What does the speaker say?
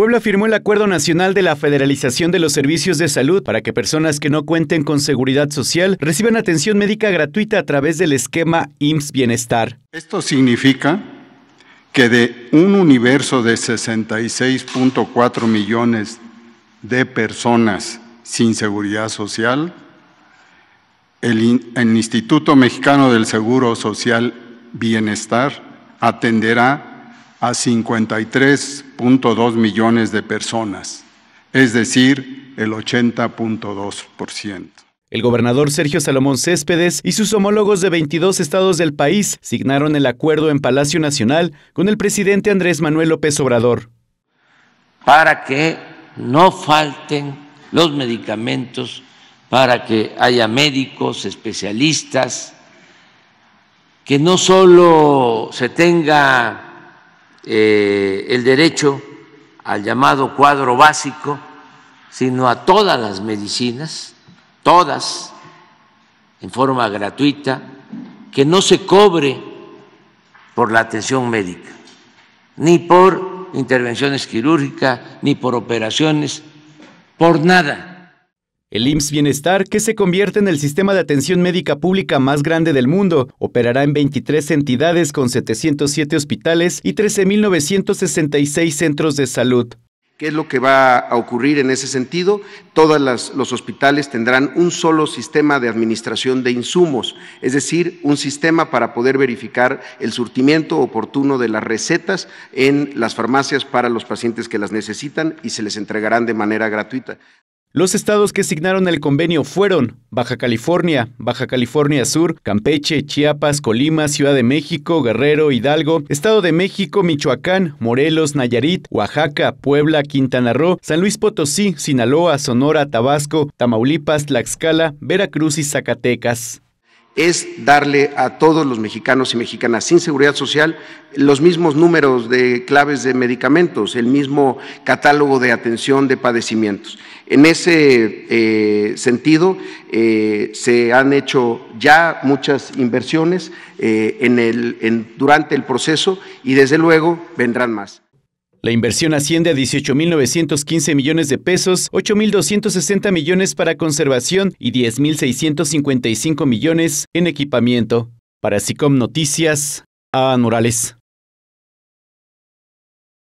Puebla firmó el Acuerdo Nacional de la Federalización de los Servicios de Salud para que personas que no cuenten con seguridad social reciban atención médica gratuita a través del esquema IMSS Bienestar. Esto significa que de un universo de 66.4 millones de personas sin seguridad social, el, el Instituto Mexicano del Seguro Social Bienestar atenderá a 53.2 millones de personas, es decir, el 80.2%. El gobernador Sergio Salomón Céspedes y sus homólogos de 22 estados del país signaron el acuerdo en Palacio Nacional con el presidente Andrés Manuel López Obrador. Para que no falten los medicamentos, para que haya médicos, especialistas, que no solo se tenga eh, el derecho al llamado cuadro básico, sino a todas las medicinas, todas, en forma gratuita, que no se cobre por la atención médica, ni por intervenciones quirúrgicas, ni por operaciones, por nada el IMSS Bienestar, que se convierte en el sistema de atención médica pública más grande del mundo, operará en 23 entidades con 707 hospitales y 13.966 centros de salud. ¿Qué es lo que va a ocurrir en ese sentido? Todos los hospitales tendrán un solo sistema de administración de insumos, es decir, un sistema para poder verificar el surtimiento oportuno de las recetas en las farmacias para los pacientes que las necesitan y se les entregarán de manera gratuita. Los estados que asignaron el convenio fueron Baja California, Baja California Sur, Campeche, Chiapas, Colima, Ciudad de México, Guerrero, Hidalgo, Estado de México, Michoacán, Morelos, Nayarit, Oaxaca, Puebla, Quintana Roo, San Luis Potosí, Sinaloa, Sonora, Tabasco, Tamaulipas, Tlaxcala, Veracruz y Zacatecas es darle a todos los mexicanos y mexicanas sin seguridad social los mismos números de claves de medicamentos, el mismo catálogo de atención de padecimientos. En ese eh, sentido, eh, se han hecho ya muchas inversiones eh, durante el proceso y desde luego vendrán más. La inversión asciende a 18.915 millones de pesos, 8.260 millones para conservación y 10.655 millones en equipamiento. Para SICOM Noticias, a Morales.